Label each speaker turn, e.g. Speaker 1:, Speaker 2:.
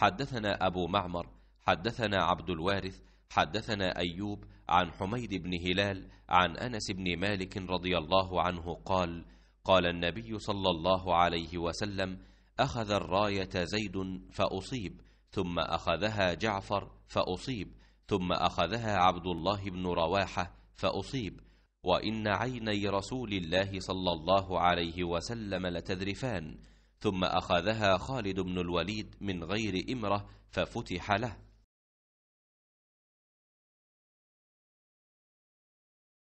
Speaker 1: حدثنا أبو معمر حدثنا عبد الوارث حدثنا أيوب عن حميد بن هلال عن أنس بن مالك رضي الله عنه قال قال النبي صلى الله عليه وسلم أخذ الراية زيد فأصيب ثم أخذها جعفر فأصيب ثم أخذها عبد الله بن رواحة فأصيب وإن عيني رسول الله صلى الله عليه وسلم لتذرفان ثم أخذها خالد بن الوليد من غير إمرة ففتح له